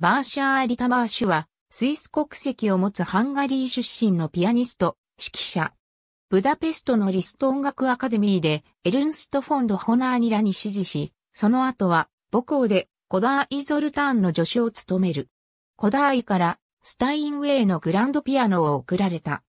バーシャー・リタバーシュは、スイス国籍を持つハンガリー出身のピアニスト、指揮者。ブダペストのリスト音楽アカデミーで、エルンスト・フォンド・ホナーニラに指示し、その後は、母校で、コダー・イゾルターンの助手を務める。コダーイから、スタインウェイのグランドピアノを贈られた。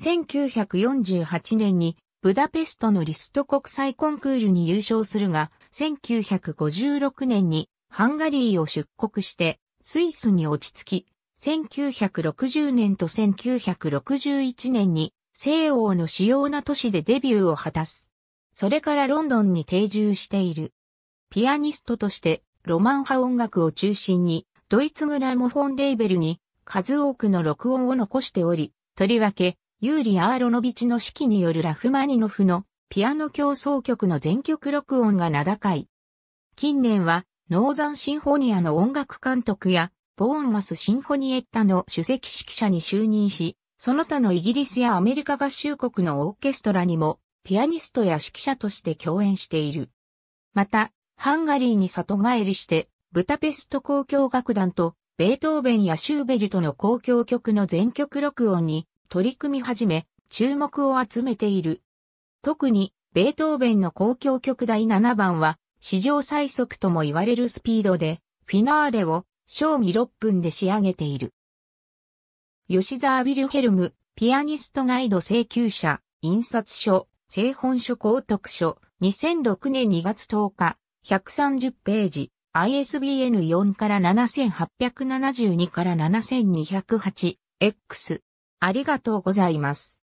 1948年に、ブダペストのリスト国際コンクールに優勝するが、1956年にハンガリーを出国してスイスに落ち着き、1960年と1961年に西欧の主要な都市でデビューを果たす。それからロンドンに定住している。ピアニストとしてロマン派音楽を中心にドイツグラムフォンレーベルに数多くの録音を残しており、とりわけユーリ・アーロノビチの指揮によるラフマニノフのピアノ競争曲の全曲録音が名高い。近年はノーザンシンフォニアの音楽監督や、ボーンマスシンフォニエッタの主席指揮者に就任し、その他のイギリスやアメリカ合衆国のオーケストラにも、ピアニストや指揮者として共演している。また、ハンガリーに里帰りして、ブタペスト交響楽団と、ベートーベンやシューベルトの交響曲の全曲録音に取り組み始め、注目を集めている。特に、ベートーベンの交響曲第7番は、史上最速とも言われるスピードで、フィナーレを、賞味6分で仕上げている。吉沢ビルヘルム、ピアニストガイド請求者、印刷書、製本書公読書、2006年2月10日、130ページ、ISBN 4から7872から 7208X。ありがとうございます。